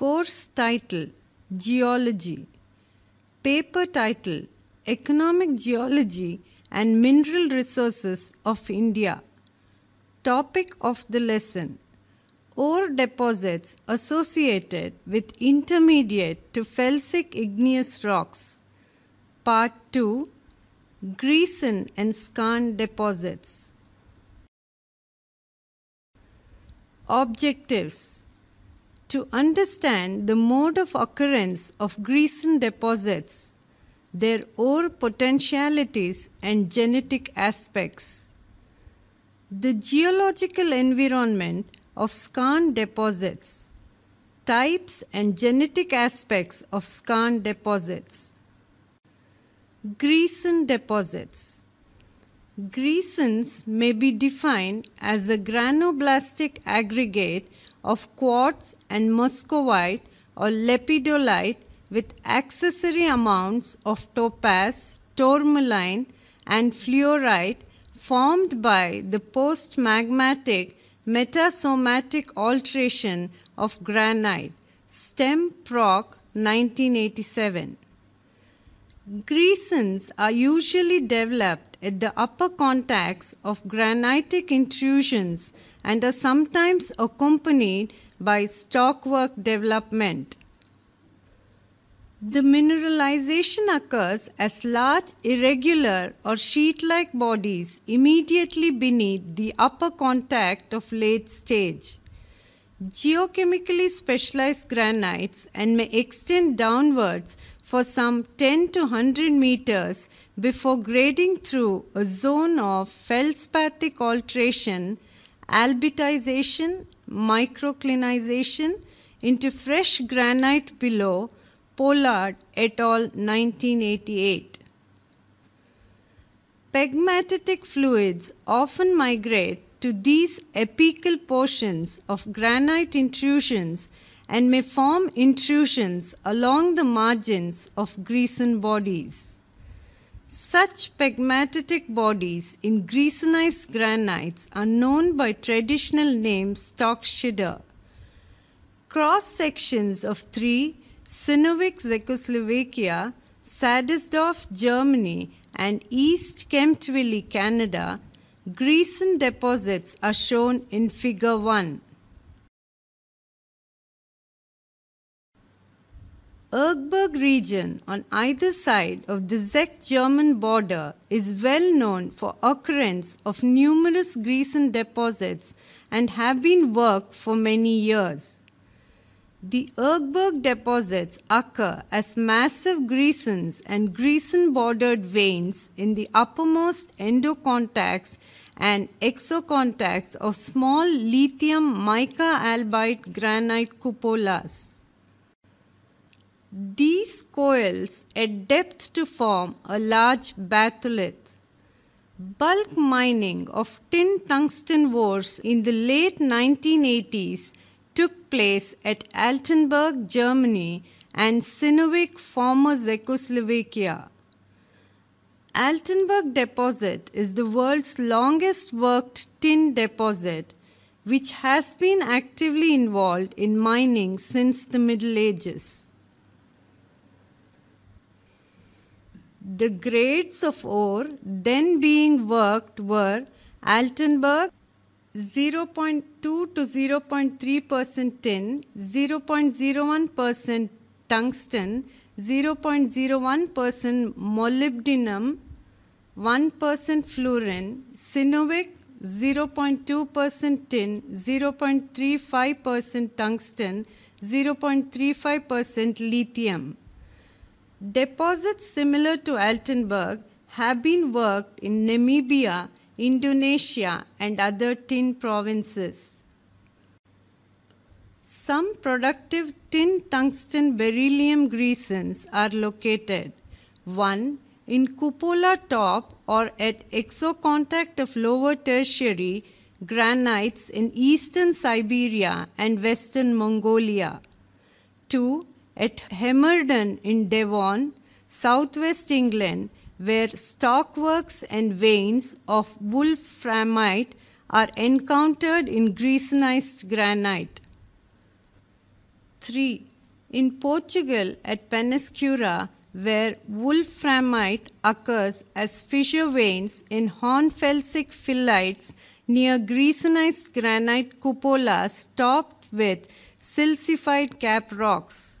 Course title Geology, paper title Economic Geology and Mineral Resources of India. Topic of the lesson Ore deposits associated with intermediate to felsic igneous rocks. Part 2 Greason and Skarn deposits. Objectives to understand the mode of occurrence of greasen deposits, their ore potentialities, and genetic aspects. The geological environment of skarn deposits, types and genetic aspects of skarn deposits. Greasen deposits. Greasens may be defined as a granoblastic aggregate of quartz and muscovite or lepidolite with accessory amounts of topaz, tourmaline, and fluorite formed by the post magmatic metasomatic alteration of granite. STEM Proc 1987. Greasons are usually developed at the upper contacts of granitic intrusions and are sometimes accompanied by stockwork development. The mineralization occurs as large, irregular, or sheet like bodies immediately beneath the upper contact of late stage. Geochemically specialized granites and may extend downwards for some 10 to 100 meters before grading through a zone of feldspathic alteration, albitization, microclinization into fresh granite below Pollard et al. 1988. Pegmatitic fluids often migrate to these apical portions of granite intrusions and may form intrusions along the margins of greasen bodies. Such pegmatitic bodies in greasenized granites are known by traditional name stockschidder. Cross sections of three Sinovic Czechoslovakia, Sadisdorf, Germany, and East Kemptville, Canada, greasen deposits are shown in Figure 1. Ergberg region on either side of the Czech-German border is well known for occurrence of numerous greisen deposits and have been worked for many years. The Ergberg deposits occur as massive greisens and greisen-bordered veins in the uppermost endocontacts and exocontacts of small lithium mica albite granite cupolas. These coils at depth to form a large batholith. Bulk mining of tin tungsten ores in the late 1980s took place at Altenburg, Germany and Sinovik, former Czechoslovakia. Altenburg deposit is the world's longest worked tin deposit which has been actively involved in mining since the Middle Ages. The grades of ore then being worked were Altenburg 0.2 to 0.3% tin, 0.01% tungsten, 0.01% molybdenum, 1% fluorine, synovic 0.2% tin, 0.35% tungsten, 0.35% lithium. Deposits similar to Altenburg have been worked in Namibia, Indonesia, and other tin provinces. Some productive tin tungsten beryllium greisens are located. One in cupola top or at exocontact of lower tertiary granites in eastern Siberia and western Mongolia. Two at Hamerden in Devon, southwest England, where stockworks and veins of wolframite are encountered in greissenized granite. 3. In Portugal at Penascura, where wolframite occurs as fissure veins in hornfelsic phyllites near greissenized granite cupolas topped with silicified cap rocks.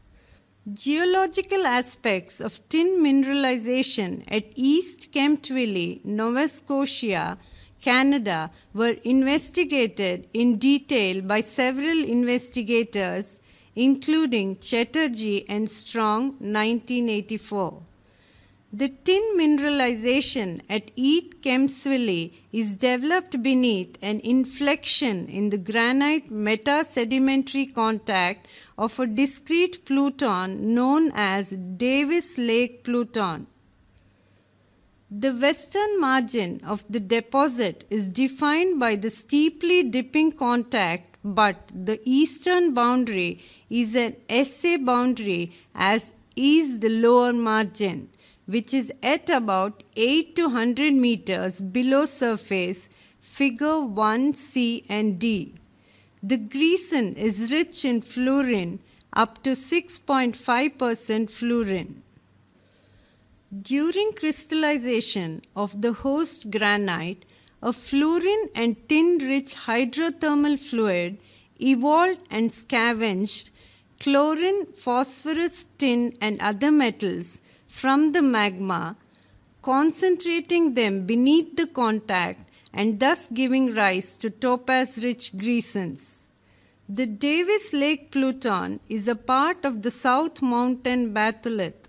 Geological aspects of tin mineralization at East Kemptville, Nova Scotia, Canada were investigated in detail by several investigators, including Chatterjee and Strong, 1984. The tin mineralization at Eat Kempsville is developed beneath an inflection in the granite metasedimentary contact of a discrete pluton known as Davis Lake Pluton. The western margin of the deposit is defined by the steeply dipping contact, but the eastern boundary is an SA boundary, as is the lower margin which is at about 8 to 100 meters below surface, figure 1c and d. The greasin is rich in fluorine, up to 6.5% fluorine. During crystallization of the host granite, a fluorine and tin rich hydrothermal fluid evolved and scavenged chlorine, phosphorus, tin, and other metals from the magma, concentrating them beneath the contact and thus giving rise to topaz rich gresins. The Davis Lake Pluton is a part of the South Mountain Batholith.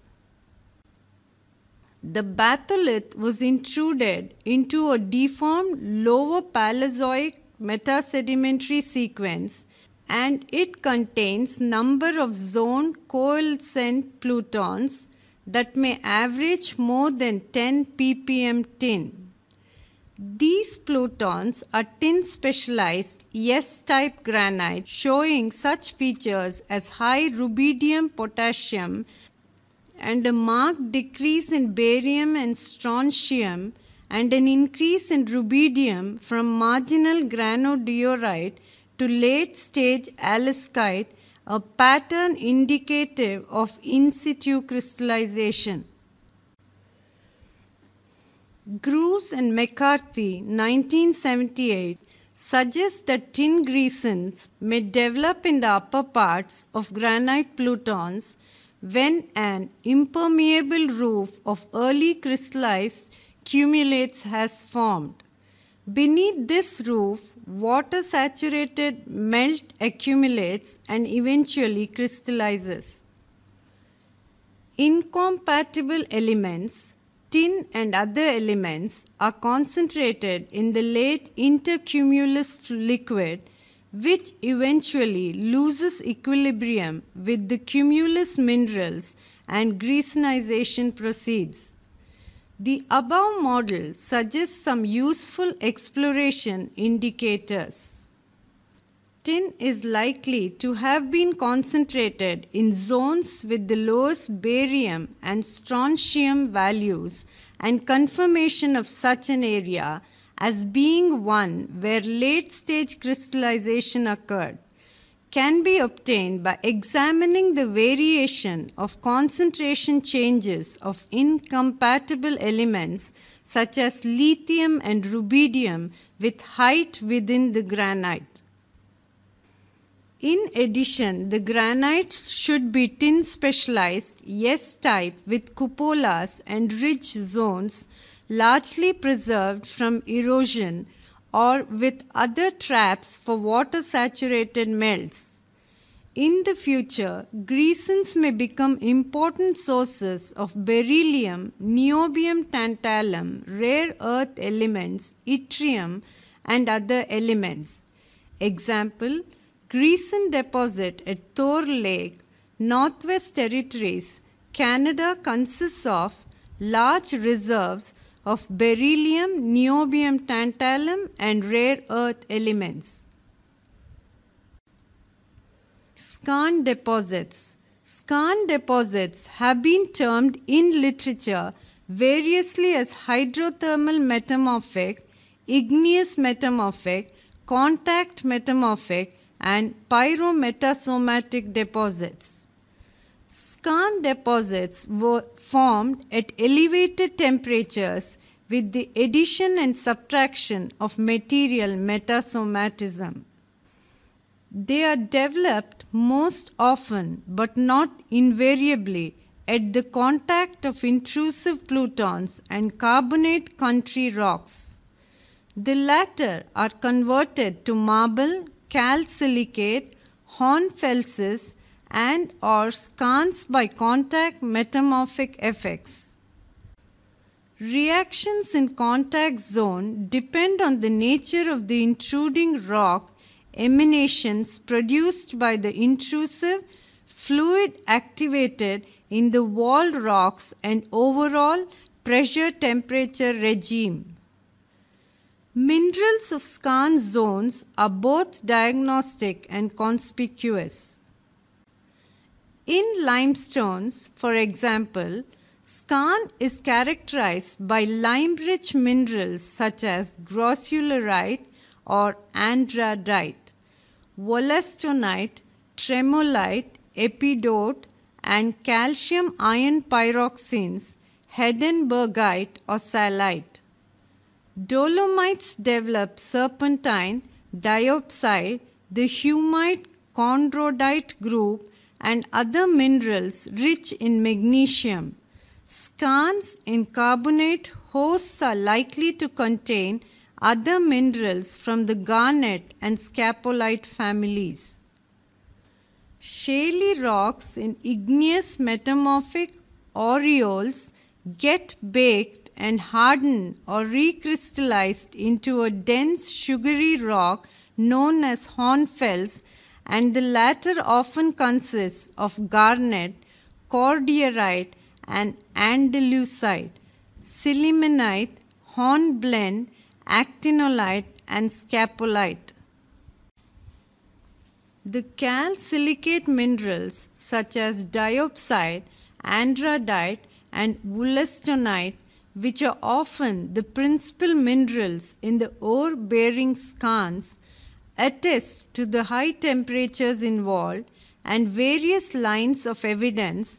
The batholith was intruded into a deformed lower Paleozoic metasedimentary sequence and it contains number of zoned coalescent plutons that may average more than 10 ppm tin. These plutons are tin specialized S type granite showing such features as high rubidium potassium and a marked decrease in barium and strontium and an increase in rubidium from marginal granodiorite to late stage aliskite a pattern indicative of in situ crystallization. Groves and McCarthy, 1978, suggest that tin grisons may develop in the upper parts of granite plutons when an impermeable roof of early crystallized cumulates has formed. Beneath this roof, water saturated melt accumulates and eventually crystallizes. Incompatible elements, tin and other elements, are concentrated in the late intercumulus liquid, which eventually loses equilibrium with the cumulus minerals and greisenization proceeds. The above model suggests some useful exploration indicators. Tin is likely to have been concentrated in zones with the lowest barium and strontium values and confirmation of such an area as being one where late stage crystallization occurred can be obtained by examining the variation of concentration changes of incompatible elements such as lithium and rubidium with height within the granite. In addition, the granites should be tin specialized yes type with cupolas and ridge zones largely preserved from erosion or with other traps for water saturated melts. In the future, greasins may become important sources of beryllium, niobium, tantalum, rare earth elements, yttrium, and other elements. Example Greason deposit at Thor Lake, Northwest Territories, Canada consists of large reserves of beryllium, niobium, tantalum and rare earth elements. Skarn deposits. Skarn deposits have been termed in literature variously as hydrothermal metamorphic, igneous metamorphic, contact metamorphic and pyrometasomatic deposits. Skarn deposits were formed at elevated temperatures with the addition and subtraction of material metasomatism. They are developed most often but not invariably at the contact of intrusive plutons and carbonate country rocks. The latter are converted to marble, calcilicate, hornfelses and or skarns by contact metamorphic effects. Reactions in contact zone depend on the nature of the intruding rock emanations produced by the intrusive fluid activated in the wall rocks and overall pressure temperature regime. Minerals of scan zones are both diagnostic and conspicuous. In limestones, for example, Skarn is characterized by lime-rich minerals such as grossularite or andradite, wollastonite, tremolite, epidote, and calcium iron pyroxenes, Heidenbergite or salite. Dolomites develop serpentine, diopside, the humite chondrodite group, and other minerals rich in magnesium. Scans in carbonate hosts are likely to contain other minerals from the garnet and scapolite families. Shaly rocks in igneous metamorphic aureoles get baked and harden or recrystallized into a dense sugary rock known as hornfels and the latter often consists of garnet, cordierite and andalusite, sillimanite, hornblende, actinolite, and scapolite. The calcilicate minerals such as diopside, andradite, and wollastonite, which are often the principal minerals in the ore bearing skarns, attest to the high temperatures involved and various lines of evidence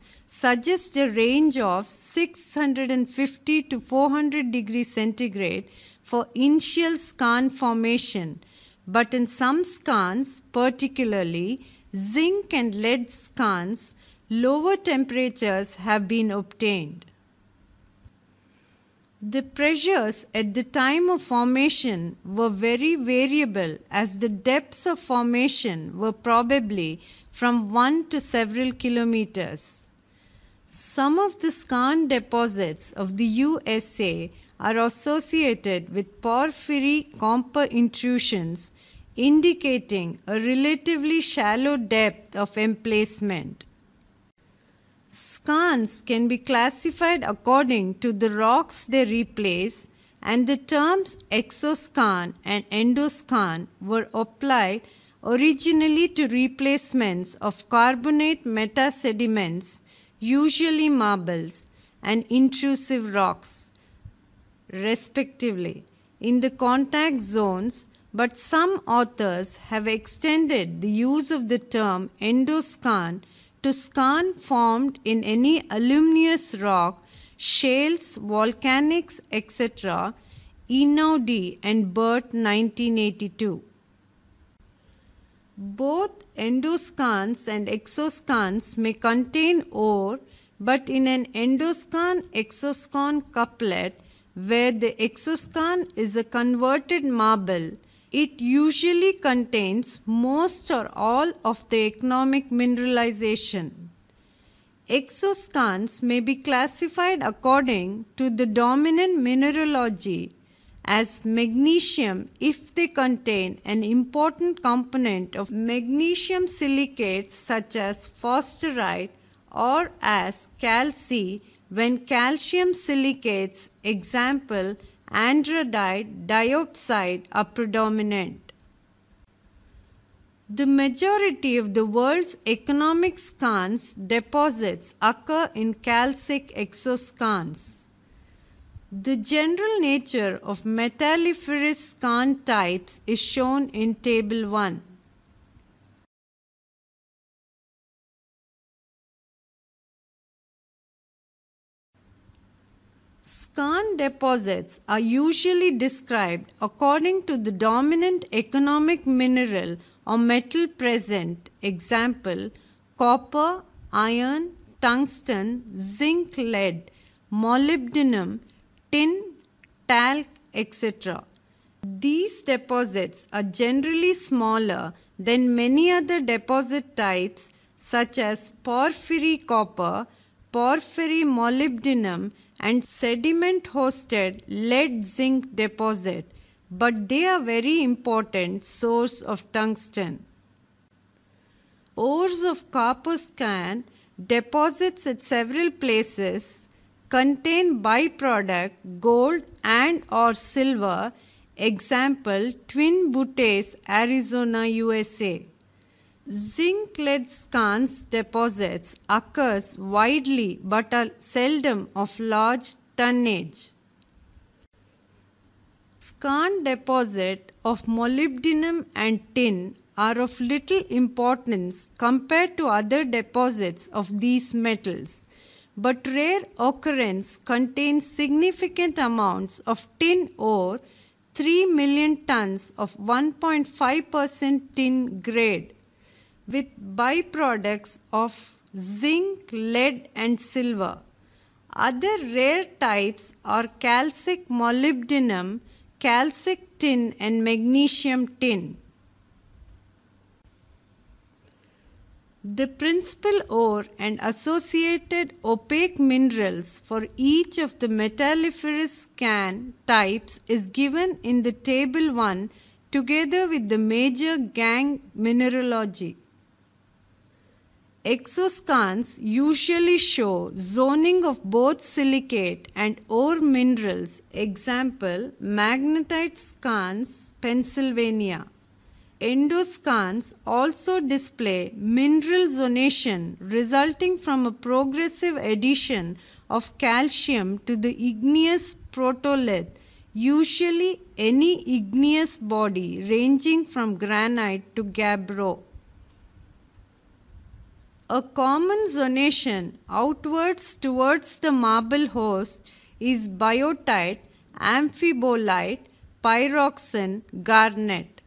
suggest a range of 650 to 400 degrees centigrade for initial scan formation, but in some scans, particularly zinc and lead scans, lower temperatures have been obtained. The pressures at the time of formation were very variable as the depths of formation were probably from 1 to several kilometers. Some of the skarn deposits of the USA are associated with porphyry copper intrusions indicating a relatively shallow depth of emplacement. Skarns can be classified according to the rocks they replace and the terms exoscan and endoscan were applied originally to replacements of carbonate metasediments, usually marbles, and intrusive rocks, respectively, in the contact zones, but some authors have extended the use of the term endoscan to scan formed in any aluminous rock, shales, volcanics, etc., Enow and Burt 1982. Both endoscans and exoscans may contain ore, but in an endoscan exoscan couplet, where the exoscan is a converted marble, it usually contains most or all of the economic mineralization. Exoscans may be classified according to the dominant mineralogy as magnesium if they contain an important component of magnesium silicates such as phosphorite or as calcium when calcium silicates example andradite diopside are predominant. The majority of the world's economic skarns deposits occur in calcic exoskarns. The general nature of metalliferous skarn types is shown in Table 1. Skarn deposits are usually described according to the dominant economic mineral or metal present, example, copper, iron, tungsten, zinc, lead, molybdenum, tin, talc, etc. These deposits are generally smaller than many other deposit types such as porphyry copper, porphyry molybdenum and sediment hosted lead zinc deposit but they are very important source of tungsten. Ores of copper scan deposits at several places contain byproduct gold and or silver example twin buttes arizona usa zinc lead skarns deposits occurs widely but are seldom of large tonnage skarn deposit of molybdenum and tin are of little importance compared to other deposits of these metals but rare occurrence contains significant amounts of tin ore 3 million tons of 1.5% tin grade with byproducts of zinc, lead and silver. Other rare types are calcic molybdenum, calcic tin and magnesium tin. The principal ore and associated opaque minerals for each of the metalliferous scan types is given in the table 1 together with the major gang mineralogy. Exoscans usually show zoning of both silicate and ore minerals, example magnetite scans, Pennsylvania endoscans also display mineral zonation resulting from a progressive addition of calcium to the igneous protolith, usually any igneous body ranging from granite to gabbro. A common zonation outwards towards the marble host is biotite, amphibolite, pyroxene, garnet.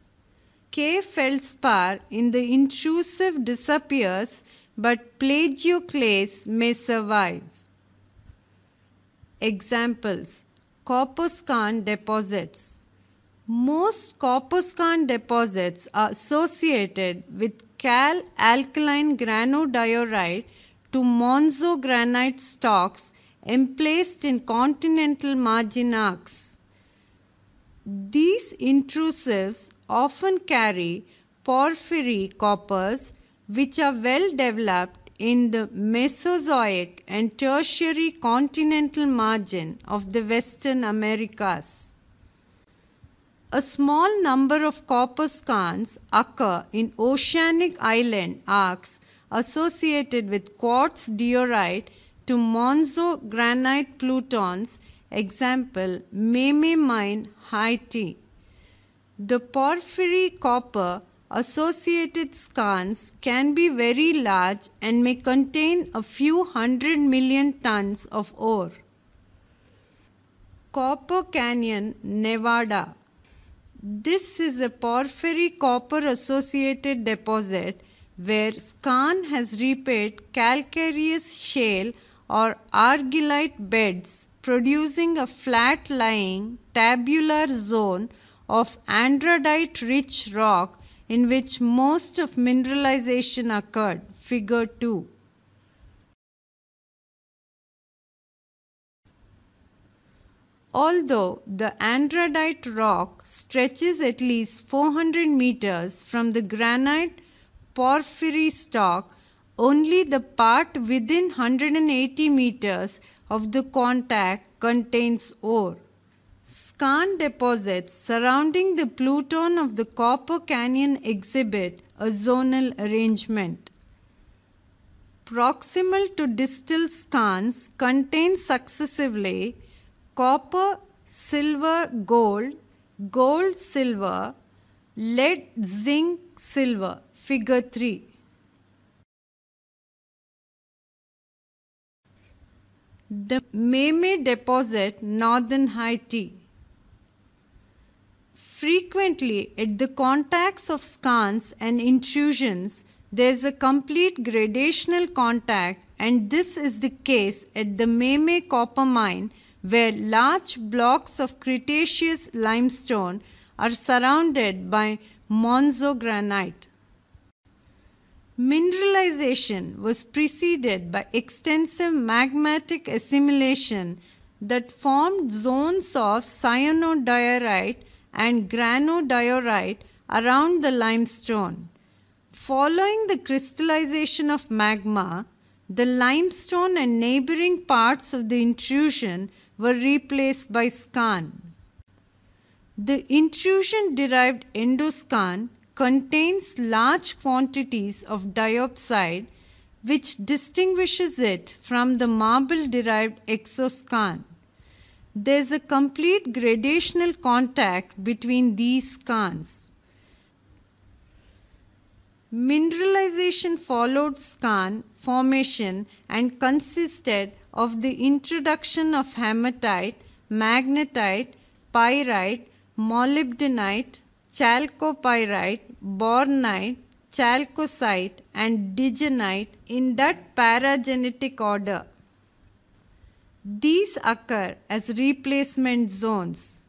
K feldspar in the intrusive disappears but plagioclase may survive. Examples Copper Corpuscan deposits. Most copper corpuscan deposits are associated with cal alkaline granodiorite to monzo granite stocks emplaced in continental margin arcs. These intrusives often carry porphyry coppers which are well developed in the Mesozoic and Tertiary continental margin of the Western Americas. A small number of copper skarns occur in oceanic island arcs associated with quartz diorite to granite plutons, example Meme Mine, Haiti. The porphyry copper associated skarns can be very large and may contain a few hundred million tons of ore. Copper Canyon, Nevada. This is a porphyry copper associated deposit where skarn has repaid calcareous shale or argillite beds producing a flat lying tabular zone of andradite-rich rock in which most of mineralization occurred, figure 2. Although the andradite rock stretches at least 400 meters from the granite porphyry stock, only the part within 180 meters of the contact contains ore. Skarn deposits surrounding the pluton of the Copper Canyon exhibit a zonal arrangement. Proximal to distal skarns contain successively copper, silver, gold, gold, silver, lead, zinc, silver, figure 3. The Meme deposit, northern Haiti. Frequently, at the contacts of scans and intrusions, there is a complete gradational contact, and this is the case at the Meme copper mine, where large blocks of Cretaceous limestone are surrounded by Monzo granite. Mineralization was preceded by extensive magmatic assimilation that formed zones of cyanodiorite and granodiorite around the limestone. Following the crystallization of magma, the limestone and neighboring parts of the intrusion were replaced by scan. The intrusion derived endoscan contains large quantities of diopside, which distinguishes it from the marble derived exoscan there's a complete gradational contact between these skans. Mineralization followed skan formation and consisted of the introduction of hematite, magnetite, pyrite, molybdenite, chalcopyrite, bornite, chalcocite and digenite in that paragenetic order. These occur as replacement zones.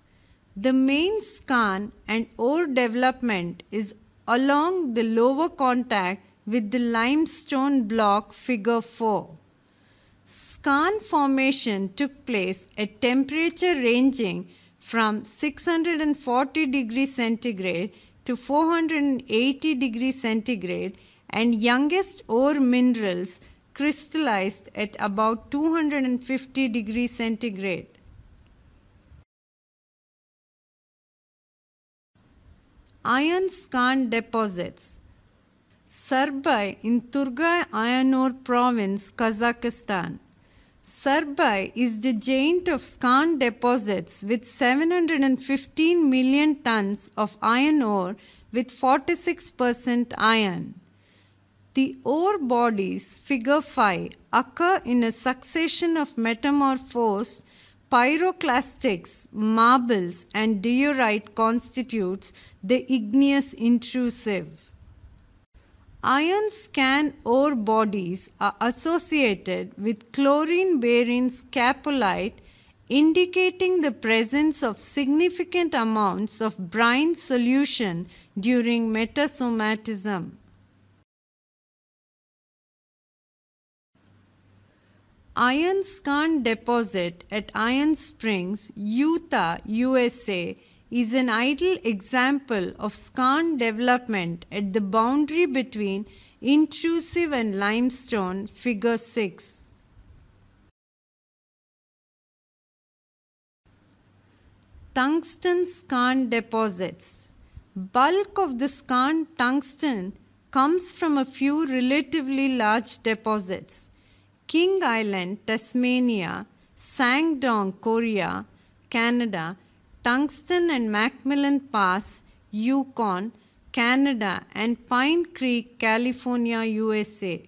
The main scan and ore development is along the lower contact with the limestone block figure 4. Scan formation took place at temperature ranging from 640 degrees centigrade to 480 degrees centigrade and youngest ore minerals crystallized at about 250 degrees centigrade. Iron skarn deposits. Sarbai in Turgay iron ore province, Kazakhstan. Sarbai is the giant of skarn deposits with 715 million tons of iron ore with 46% iron. The ore bodies, figure 5, occur in a succession of metamorphosed pyroclastics, marbles, and diorite constitutes the igneous intrusive. Iron scan ore bodies are associated with chlorine bearing scapolite, indicating the presence of significant amounts of brine solution during metasomatism. Iron Skarn deposit at Iron Springs, Utah, USA is an ideal example of skarn development at the boundary between intrusive and limestone, figure 6. Tungsten skarn deposits. Bulk of the skarn tungsten comes from a few relatively large deposits. King Island, Tasmania, Sangdong, Korea, Canada, Tungsten and Macmillan Pass, Yukon, Canada, and Pine Creek, California, USA.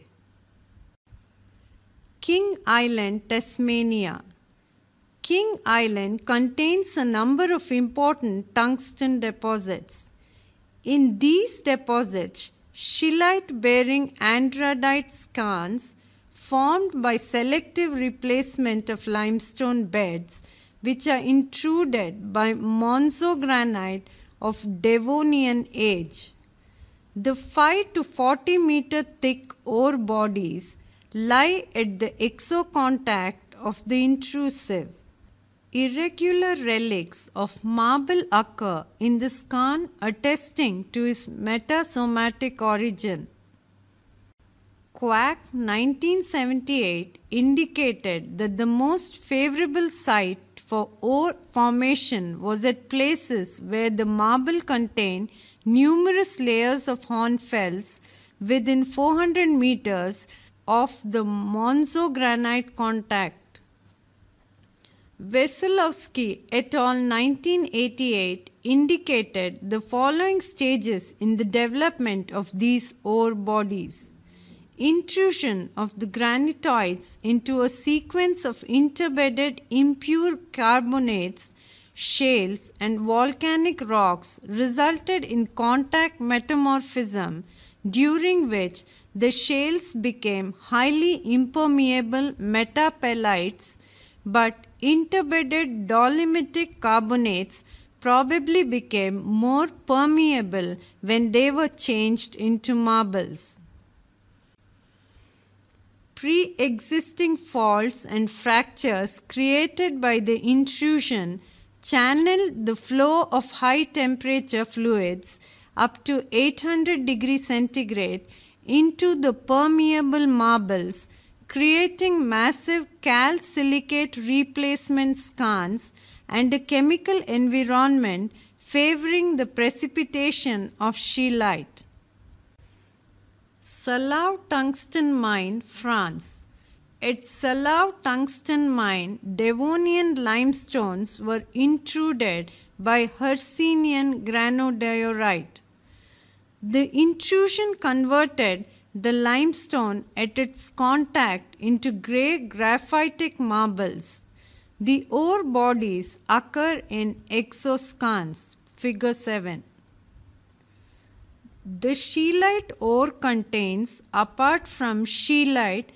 King Island, Tasmania. King Island contains a number of important tungsten deposits. In these deposits, shellite bearing andradite skarns formed by selective replacement of limestone beds which are intruded by monzogranite of Devonian age. The 5 to 40 meter thick ore bodies lie at the exocontact of the intrusive. Irregular relics of marble occur in the skarn attesting to its metasomatic origin. Quack 1978 indicated that the most favorable site for ore formation was at places where the marble contained numerous layers of hornfels within 400 meters of the Monzo granite contact. Veselovsky et al. 1988 indicated the following stages in the development of these ore bodies intrusion of the granitoids into a sequence of interbedded impure carbonates, shales, and volcanic rocks resulted in contact metamorphism, during which the shales became highly impermeable metapellites, but interbedded dolomitic carbonates probably became more permeable when they were changed into marbles pre existing faults and fractures created by the intrusion channel the flow of high temperature fluids up to 800 degrees centigrade into the permeable marbles, creating massive cal silicate replacement scans and a chemical environment favoring the precipitation of sheelite. Salau Tungsten Mine, France. At Salau Tungsten Mine, Devonian limestones were intruded by Hercynian granodiorite. The intrusion converted the limestone at its contact into grey graphitic marbles. The ore bodies occur in exoscans, figure 7. The scheelite ore contains, apart from scheelite,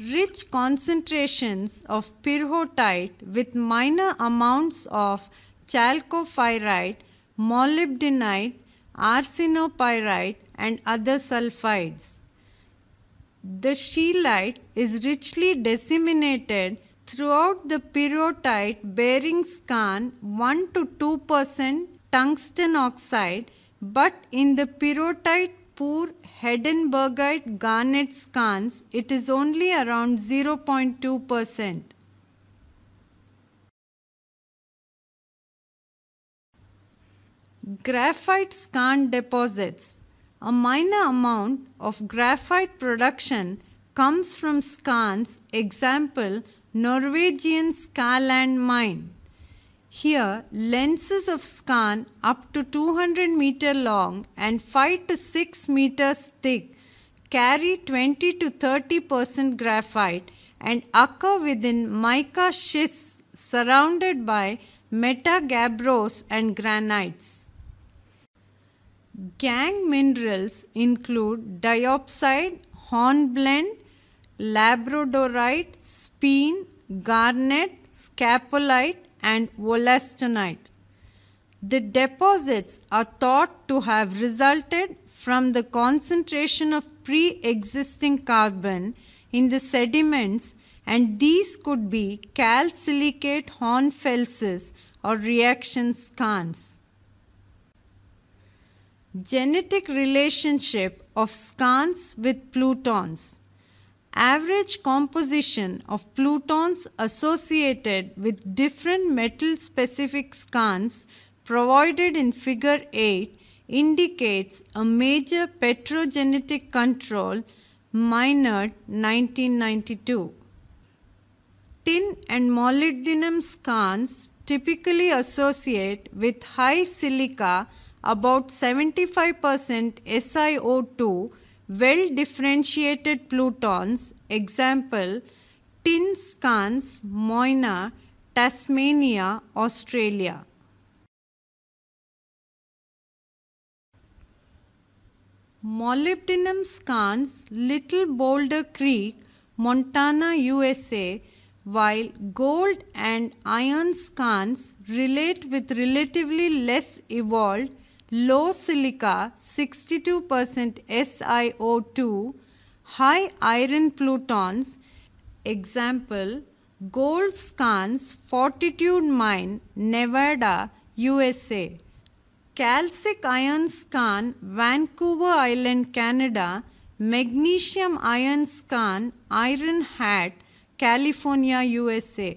rich concentrations of pyrrhotite with minor amounts of chalcopyrite, molybdenite, arsenopyrite, and other sulfides. The scheelite is richly disseminated throughout the pyrrhotite bearing scan 1 to 2% tungsten oxide but in the pyrotite poor Hedenbergite garnet scans, it is only around 0.2%. Graphite scan deposits. A minor amount of graphite production comes from scans, example, Norwegian Skaland mine. Here, lenses of scan up to 200 meter long and 5 to 6 meters thick carry 20 to 30 percent graphite and occur within mica schists surrounded by metagabbros and granites. Gang minerals include diopside, hornblende, labradorite, speen, garnet, scapolite, and wollastonite. The deposits are thought to have resulted from the concentration of pre-existing carbon in the sediments and these could be calcilicate hornfelses or reaction skarns. Genetic relationship of skarns with plutons average composition of plutons associated with different metal specific scans provided in figure 8 indicates a major petrogenetic control minor 1992. Tin and molybdenum scans typically associate with high silica about 75% SiO2 well differentiated plutons, example, tin scans, Moina, Tasmania, Australia. Molybdenum scans Little Boulder Creek, Montana, USA, while gold and iron scans relate with relatively less evolved low silica 62% SiO2, high iron plutons, example Gold Scan's Fortitude Mine, Nevada, USA. Calcic Iron Scan, Vancouver Island, Canada. Magnesium Iron Scan, Iron Hat, California, USA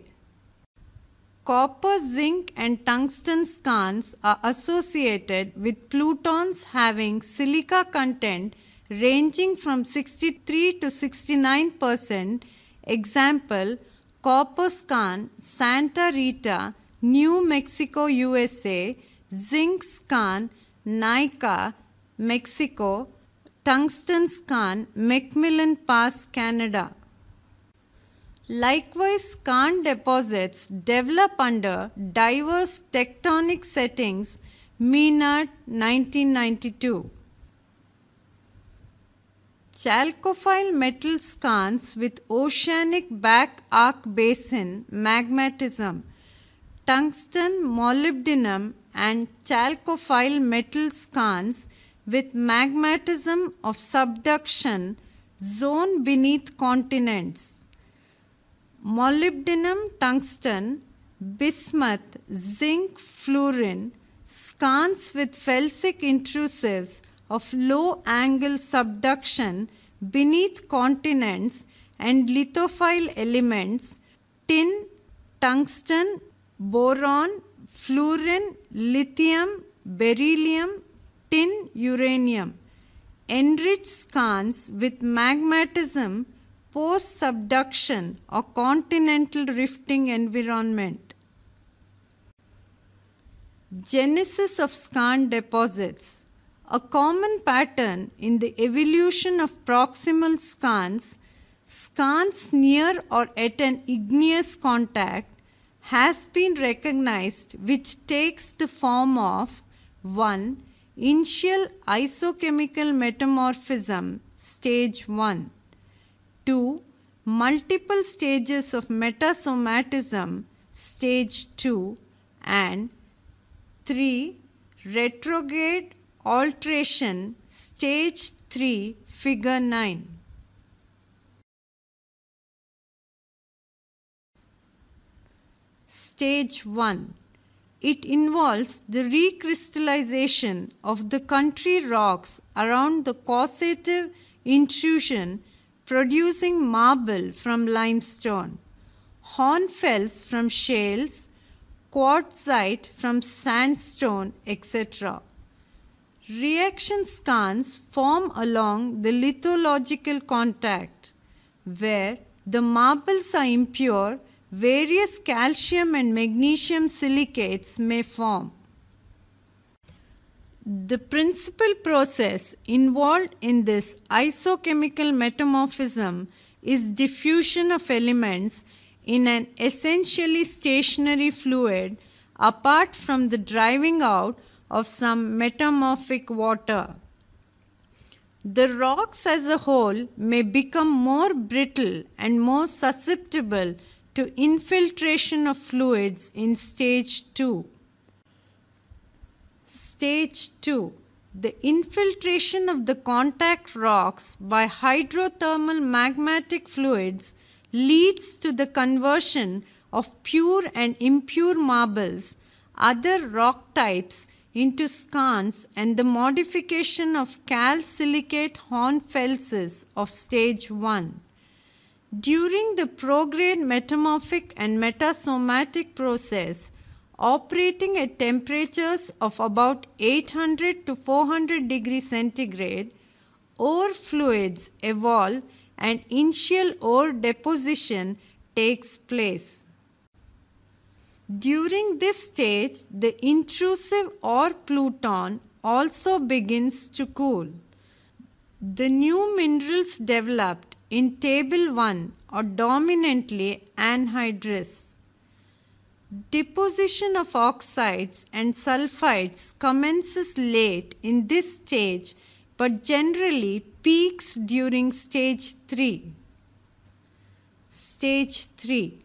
copper, zinc and tungsten scans are associated with plutons having silica content ranging from 63 to 69 percent. Example, copper scan, Santa Rita, New Mexico, USA, zinc scan, Nika, Mexico, tungsten scan, Macmillan Pass, Canada. Likewise, skarn deposits develop under diverse tectonic settings, Meenard 1992. Chalcophile metal skarns with oceanic back arc basin magmatism, tungsten molybdenum and chalcophile metal skarns with magmatism of subduction zone beneath continents molybdenum, tungsten, bismuth, zinc, fluorine, scans with felsic intrusives of low angle subduction beneath continents and lithophile elements, tin, tungsten, boron, fluorine, lithium, beryllium, tin, uranium. Enriched scans with magmatism post subduction or continental rifting environment. Genesis of skarn deposits. A common pattern in the evolution of proximal skarns, skarns near or at an igneous contact, has been recognized, which takes the form of 1. Initial isochemical metamorphism, stage 1. 2. Multiple stages of metasomatism, stage 2. And 3. Retrograde alteration, stage 3, figure 9. Stage 1 it involves the recrystallization of the country rocks around the causative intrusion producing marble from limestone, hornfels from shales, quartzite from sandstone, etc. Reaction scans form along the lithological contact, where the marbles are impure, various calcium and magnesium silicates may form. The principal process involved in this isochemical metamorphism is diffusion of elements in an essentially stationary fluid apart from the driving out of some metamorphic water. The rocks as a whole may become more brittle and more susceptible to infiltration of fluids in stage 2. Stage 2 the infiltration of the contact rocks by hydrothermal magmatic fluids leads to the conversion of pure and impure marbles, other rock types, into skarns and the modification of calcilicate hornfelses of stage 1. During the prograde metamorphic and metasomatic process, operating at temperatures of about 800 to 400 degrees centigrade, ore fluids evolve and initial ore deposition takes place. During this stage, the intrusive ore pluton also begins to cool. The new minerals developed in Table 1 are dominantly anhydrous. Deposition of oxides and sulfides commences late in this stage but generally peaks during stage 3. Stage 3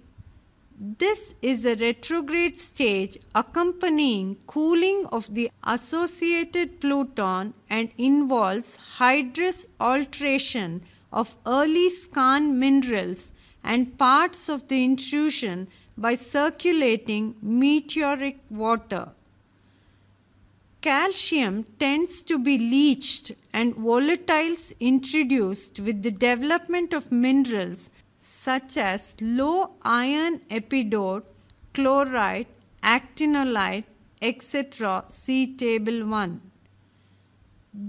This is a retrograde stage accompanying cooling of the associated Pluton and involves hydrous alteration of early skarn minerals and parts of the intrusion by circulating meteoric water. Calcium tends to be leached and volatiles introduced with the development of minerals such as low iron epidote, chlorite, actinolite, etc. See Table 1.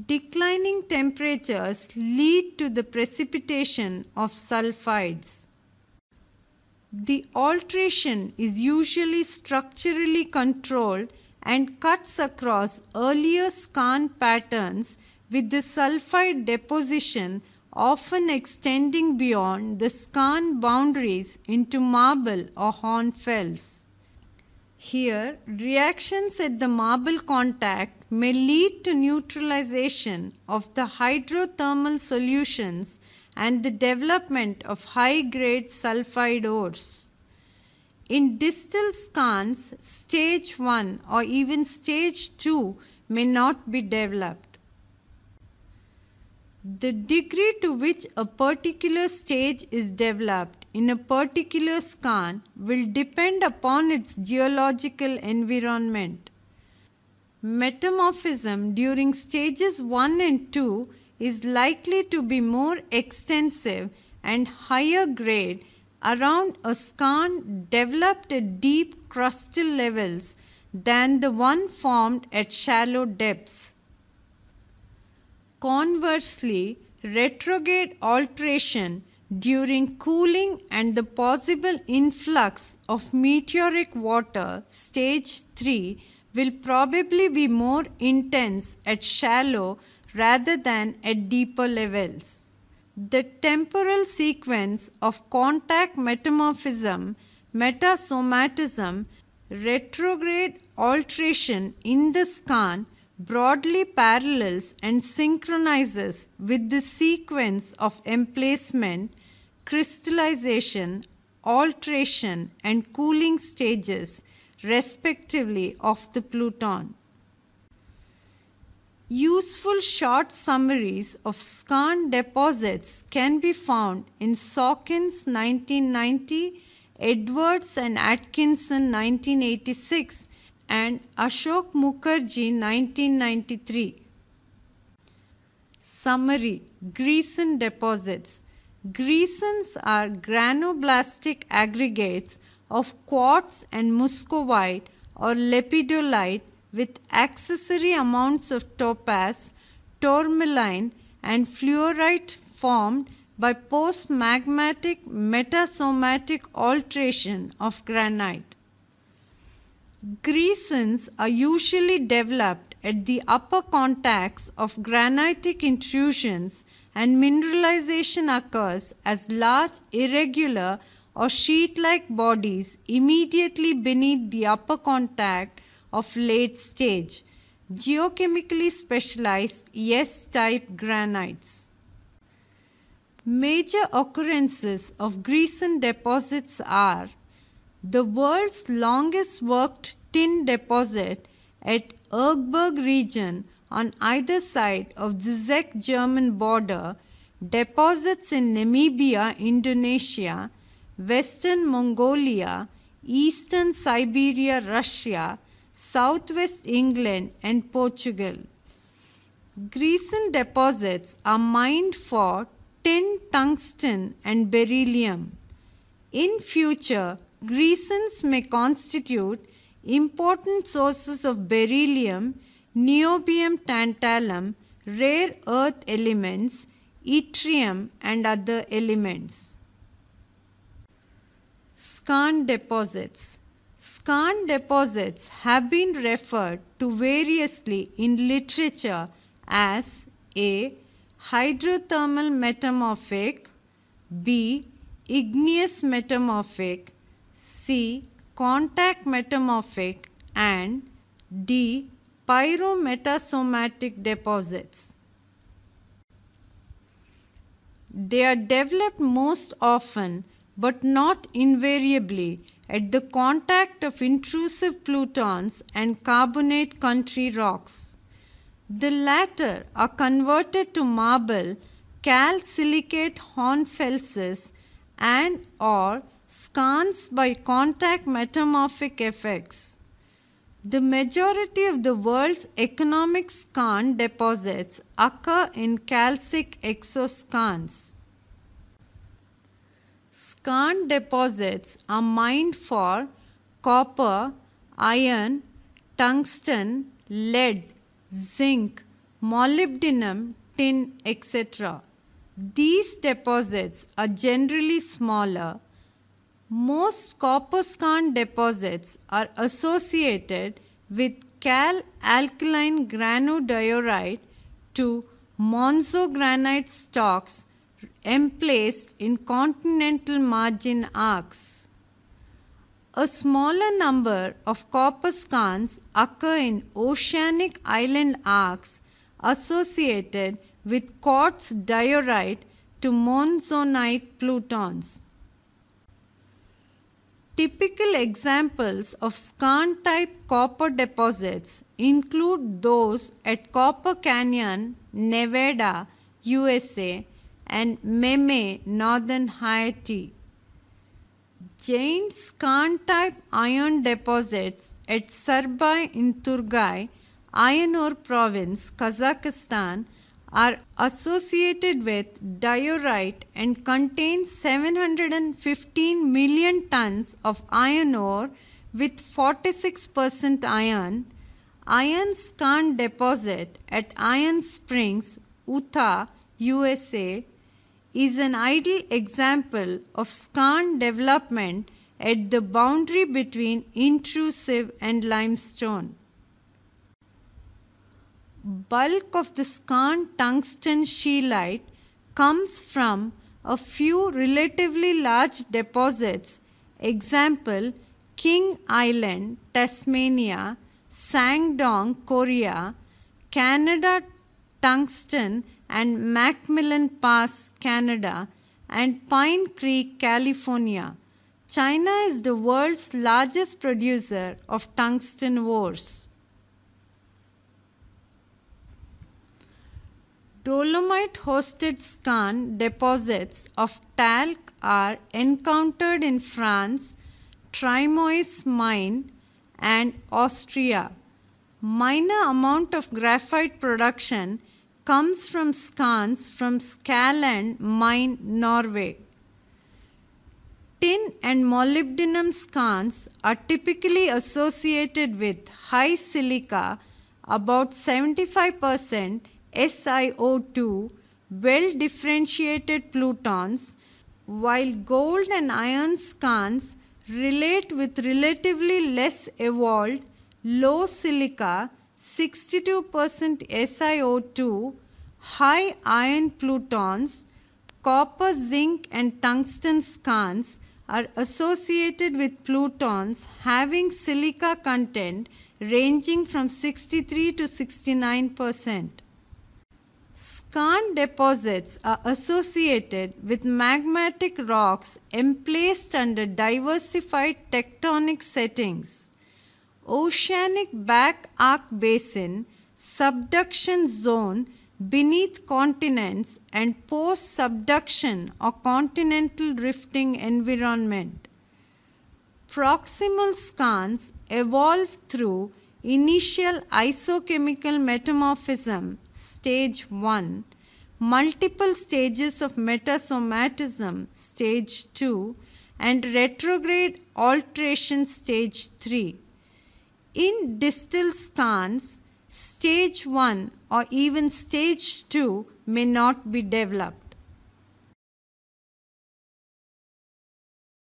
Declining temperatures lead to the precipitation of sulfides. The alteration is usually structurally controlled and cuts across earlier scan patterns with the sulfide deposition often extending beyond the scan boundaries into marble or hornfels. Here, reactions at the marble contact may lead to neutralization of the hydrothermal solutions and the development of high-grade sulfide ores. In distal scans, stage 1 or even stage 2 may not be developed. The degree to which a particular stage is developed in a particular scan will depend upon its geological environment. Metamorphism during stages 1 and 2 is likely to be more extensive and higher grade around Askan developed at deep crustal levels than the one formed at shallow depths. Conversely, retrograde alteration during cooling and the possible influx of meteoric water stage 3 will probably be more intense at shallow rather than at deeper levels. The temporal sequence of contact metamorphism, metasomatism, retrograde alteration in the scan broadly parallels and synchronizes with the sequence of emplacement, crystallization, alteration, and cooling stages, respectively, of the Pluton. Useful short summaries of skarn deposits can be found in Sawkins 1990, Edwards and Atkinson 1986 and Ashok Mukherjee 1993. Summary Greason deposits. Greasons are granoblastic aggregates of quartz and muscovite or lepidolite with accessory amounts of topaz, tourmaline, and fluorite formed by post-magmatic metasomatic alteration of granite. Greasins are usually developed at the upper contacts of granitic intrusions and mineralization occurs as large irregular or sheet-like bodies immediately beneath the upper contact of late stage, geochemically specialized S type granites. Major occurrences of greisen deposits are the world's longest worked tin deposit at Ergberg region on either side of the Czech German border, deposits in Namibia, Indonesia, Western Mongolia, Eastern Siberia, Russia, southwest England and Portugal. Greasen deposits are mined for tin, tungsten and beryllium. In future, greasens may constitute important sources of beryllium, niobium, tantalum, rare earth elements, yttrium and other elements. Skarn deposits Skarn deposits have been referred to variously in literature as A. Hydrothermal metamorphic, B. Igneous metamorphic, C. Contact metamorphic, and D. Pyrometasomatic deposits. They are developed most often but not invariably at the contact of intrusive plutons and carbonate country rocks. The latter are converted to marble, calcilicate hornfels, and or scans by contact metamorphic effects. The majority of the world's economic scan deposits occur in calcic exoscans. Skarn deposits are mined for copper, iron, tungsten, lead, zinc, molybdenum, tin, etc. These deposits are generally smaller. Most copper skarn deposits are associated with cal alkaline granodiorite to monzogranite stocks emplaced in continental margin arcs. A smaller number of corpus cans occur in oceanic island arcs associated with quartz diorite to monzonite plutons. Typical examples of skarn type copper deposits include those at Copper Canyon, Nevada, USA, and Meme, Northern Haiti. Giant scan type iron deposits at Sarbai in Turgay, iron ore province, Kazakhstan, are associated with diorite and contain 715 million tons of iron ore with 46% iron. Iron scan deposit at Iron Springs, Utah, USA is an ideal example of skarn development at the boundary between intrusive and limestone. Bulk of the skarn tungsten scheelite comes from a few relatively large deposits, example King Island, Tasmania, Sangdong, Korea, Canada tungsten and Macmillan Pass, Canada, and Pine Creek, California, China is the world's largest producer of tungsten ores. Dolomite hosted skarn deposits of talc are encountered in France, Trimois mine, and Austria. Minor amount of graphite production comes from Skans from Skaland mine, Norway. Tin and molybdenum skans are typically associated with high silica, about 75% SiO2, well differentiated plutons, while gold and iron skans relate with relatively less evolved low silica, 62% SiO2, high iron plutons, copper, zinc and tungsten scans are associated with plutons having silica content ranging from 63 to 69 percent. Scan deposits are associated with magmatic rocks emplaced under diversified tectonic settings. Oceanic back arc basin, subduction zone beneath continents and post subduction or continental drifting environment. Proximal scans evolve through initial isochemical metamorphism, stage 1, multiple stages of metasomatism, stage 2, and retrograde alteration, stage 3. In distal scans, stage 1 or even stage 2 may not be developed.